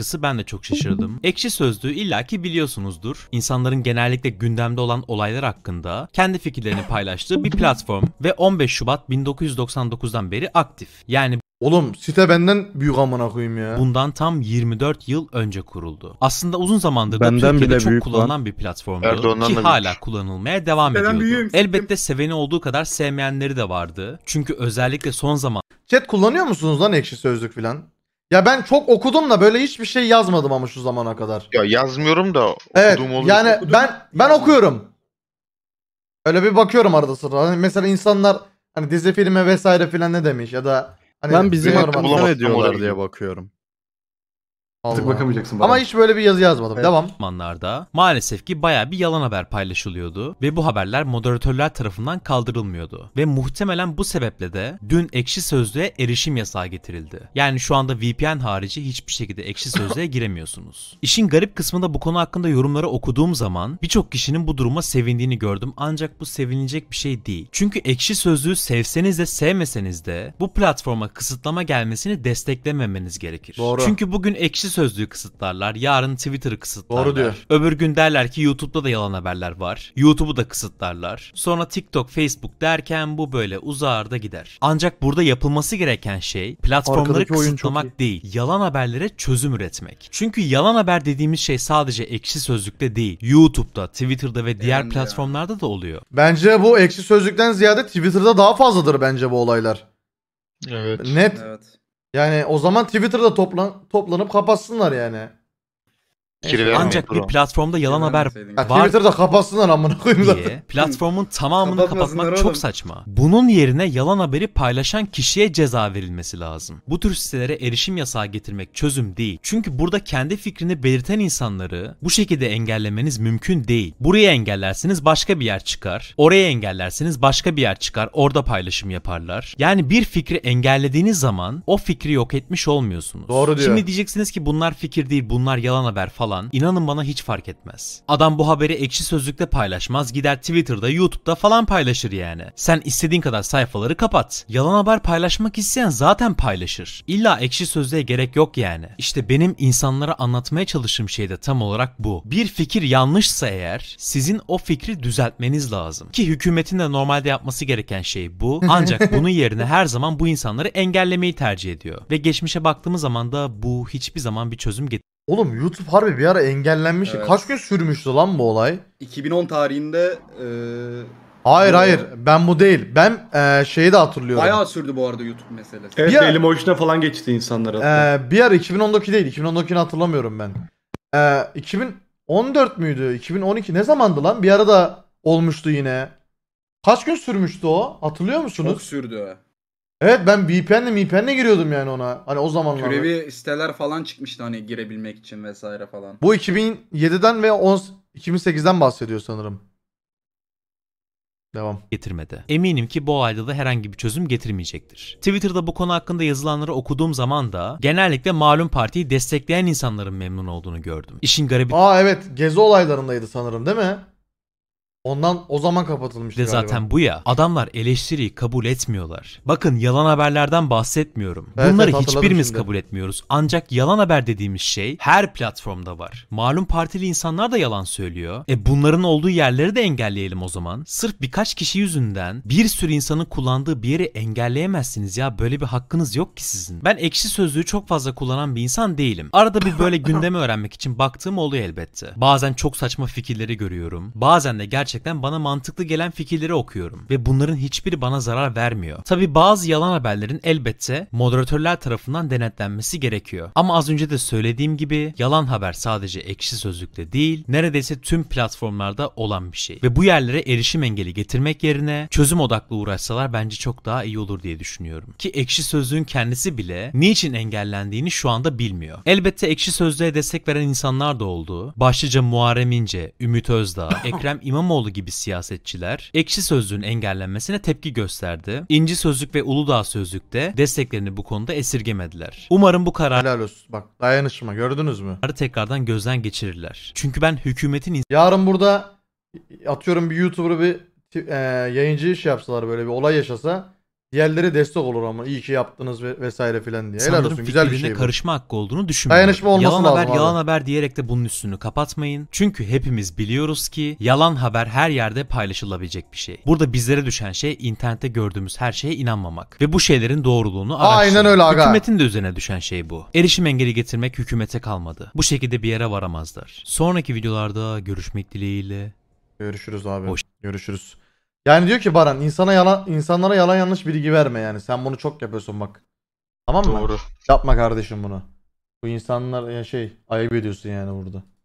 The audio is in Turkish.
Açıkçası ben de çok şaşırdım. Ekşi Sözlüğü illaki biliyorsunuzdur. İnsanların genellikle gündemde olan olaylar hakkında kendi fikirlerini paylaştığı bir platform ve 15 Şubat 1999'dan beri aktif. Yani Oğlum site benden büyük amına koyayım ya. bundan tam 24 yıl önce kuruldu. Aslında uzun zamandır da Türkiye'de bile çok büyük kullanılan bir platformdu Erdoğan'dan ki hala büyük. kullanılmaya devam ediyor. Elbette seveni olduğu kadar sevmeyenleri de vardı. Çünkü özellikle son zaman Chat kullanıyor musunuz lan ekşi sözlük filan? Ya ben çok okudum da böyle hiçbir şey yazmadım ama şu zamana kadar. Ya yazmıyorum da okuduğum Evet oluyor. yani Okudum. ben ben okuyorum. Öyle bir bakıyorum arada sırada. Hani mesela insanlar hani dizi filme vesaire filan ne demiş ya da hani Ben bizim Benim hakkımda ne diyorlar diye bakıyorum. Artık bakamayacaksın bana. Ama hiç böyle bir yazı yazmadım. Evet. Devam. Manlarda maalesef ki baya bir yalan haber paylaşılıyordu ve bu haberler moderatörler tarafından kaldırılmıyordu. Ve muhtemelen bu sebeple de dün ekşi sözlüğe erişim yasağı getirildi. Yani şu anda VPN harici hiçbir şekilde ekşi sözlüğe giremiyorsunuz. İşin garip kısmında bu konu hakkında yorumları okuduğum zaman birçok kişinin bu duruma sevindiğini gördüm. Ancak bu sevinilecek bir şey değil. Çünkü ekşi sözlüğü sevseniz de sevmeseniz de bu platforma kısıtlama gelmesini desteklememeniz gerekir. Doğru. Çünkü bugün ekşi sözlüğü kısıtlarlar. Yarın Twitter'ı kısıtlarlar. Doğru diyor. Öbür gün derler ki YouTube'da da yalan haberler var. YouTube'u da kısıtlarlar. Sonra TikTok, Facebook derken bu böyle uzar da gider. Ancak burada yapılması gereken şey platformları Arkadaki kısıtlamak değil. Yalan haberlere çözüm üretmek. Çünkü yalan haber dediğimiz şey sadece ekşi sözlükte değil. YouTube'da, Twitter'da ve diğer yani platformlarda ya. da oluyor. Bence bu ekşi sözlükten ziyade Twitter'da daha fazladır bence bu olaylar. Evet. Net. Evet. Yani o zaman Twitter'da toplan toplanıp kapatsınlar yani fikir Ancak bir platformda yalan haber var Twitter'da kapatsınlar amına koyayım zaten. platformun tamamını kapatmak çok saçma. Bunun yerine yalan haberi paylaşan kişiye ceza verilmesi lazım. Bu tür sitelere erişim yasağı getirmek çözüm değil. Çünkü burada kendi fikrini belirten insanları bu şekilde engellemeniz mümkün değil. Burayı engellersiniz başka bir yer çıkar. Oraya engellersiniz başka bir yer çıkar. Orada paylaşım yaparlar. Yani bir fikri engellediğiniz zaman o fikri yok etmiş olmuyorsunuz. Doğru diyor. Şimdi diyeceksiniz ki bunlar fikir değil bunlar yalan haber falan falan inanın bana hiç fark etmez. Adam bu haberi ekşi sözlükte paylaşmaz gider Twitter'da YouTube'da falan paylaşır yani. Sen istediğin kadar sayfaları kapat. Yalan haber paylaşmak isteyen zaten paylaşır. İlla ekşi sözlüğe gerek yok yani. İşte benim insanlara anlatmaya çalıştığım şey de tam olarak bu. Bir fikir yanlışsa eğer sizin o fikri düzeltmeniz lazım. Ki hükümetin de normalde yapması gereken şey bu. Ancak bunun yerine her zaman bu insanları engellemeyi tercih ediyor. Ve geçmişe baktığımız zaman da bu hiçbir zaman bir çözüm getirmiyor. Oğlum YouTube harbi bir ara engellenmiş. Evet. Kaç gün sürmüştü lan bu olay? 2010 tarihinde eee Hayır Bu- hayır ben bu değil. Ben eee, şeyi de hatırlıyorum. bayağı sürdü bu arada YouTube meselesi. Evet Bir- elim falan geçti insanlar. hatta. E, bir ara 2012 değil. 2019'unu hatırlamıyorum ben. Ee, 2014 müydü? 2012 ne zamandı lan? Bir ara da olmuştu yine. Kaç gün sürmüştü o? Hatırlıyor musunuz? Çok sürdü. Evet ben VPN'le VPN'le giriyordum yani ona. Hani o zamanlar. Türevi siteler falan çıkmıştı hani girebilmek için vesaire falan. Bu 2007'den ve 10, 2008'den bahsediyor sanırım. Devam. getirmedi. Eminim ki bu olayda da herhangi bir çözüm getirmeyecektir. Twitter'da bu konu hakkında yazılanları okuduğum zaman da genellikle malum partiyi destekleyen insanların memnun olduğunu gördüm. İşin garibi Aa evet gezi olaylarındaydı sanırım değil mi? Ondan o zaman kapatılmış. De galiba. zaten bu ya. Adamlar eleştiriyi kabul etmiyorlar. Bakın yalan haberlerden bahsetmiyorum. Evet, Bunları evet, hiçbirimiz şimdi. kabul etmiyoruz. Ancak yalan haber dediğimiz şey her platformda var. Malum partili insanlar da yalan söylüyor. E bunların olduğu yerleri de engelleyelim o zaman. Sırf birkaç kişi yüzünden bir sürü insanın kullandığı bir yeri engelleyemezsiniz ya. Böyle bir hakkınız yok ki sizin. Ben ekşi sözlüğü çok fazla kullanan bir insan değilim. Arada bir böyle gündemi öğrenmek için baktığım oluyor elbette. Bazen çok saçma fikirleri görüyorum. Bazen de gerçekten gerçekten bana mantıklı gelen fikirleri okuyorum ve bunların hiçbiri bana zarar vermiyor. Tabi bazı yalan haberlerin elbette moderatörler tarafından denetlenmesi gerekiyor. Ama az önce de söylediğim gibi yalan haber sadece ekşi sözlükte değil neredeyse tüm platformlarda olan bir şey. Ve bu yerlere erişim engeli getirmek yerine çözüm odaklı uğraşsalar bence çok daha iyi olur diye düşünüyorum. Ki ekşi sözlüğün kendisi bile niçin engellendiğini şu anda bilmiyor. Elbette ekşi sözlüğe destek veren insanlar da oldu. Başlıca Muharrem İnce, Ümit Özdağ, Ekrem İmamoğlu İmamoğlu gibi siyasetçiler ekşi sözlüğün engellenmesine tepki gösterdi. İnci Sözlük ve Uludağ sözlük de desteklerini bu konuda esirgemediler. Umarım bu karar... Helal olsun. Bak dayanışma gördünüz mü? ...tekrardan gözden geçirirler. Çünkü ben hükümetin... Yarın burada atıyorum bir YouTuber'ı bir e, yayıncı iş yapsalar böyle bir olay yaşasa Diğerleri destek olur ama iyi ki yaptınız vesaire filan diye. Helal olsun güzel bir şey bu. karışma hakkı olduğunu düşünmüyorum. Dayanışma olması yalan lazım haber, abi. Yalan haber diyerek de bunun üstünü kapatmayın. Çünkü hepimiz biliyoruz ki yalan haber her yerde paylaşılabilecek bir şey. Burada bizlere düşen şey internette gördüğümüz her şeye inanmamak. Ve bu şeylerin doğruluğunu araştırmak. Aynen öyle aga. Hükümetin de üzerine düşen şey bu. Erişim engeli getirmek hükümete kalmadı. Bu şekilde bir yere varamazlar. Sonraki videolarda görüşmek dileğiyle. Görüşürüz abi. Hoş. Görüşürüz. Yani diyor ki Baran insana yalan insanlara yalan yanlış bilgi verme yani. Sen bunu çok yapıyorsun bak. Tamam mı? Doğru. Yapma kardeşim bunu. Bu insanlar ya şey ayıp ediyorsun yani burada.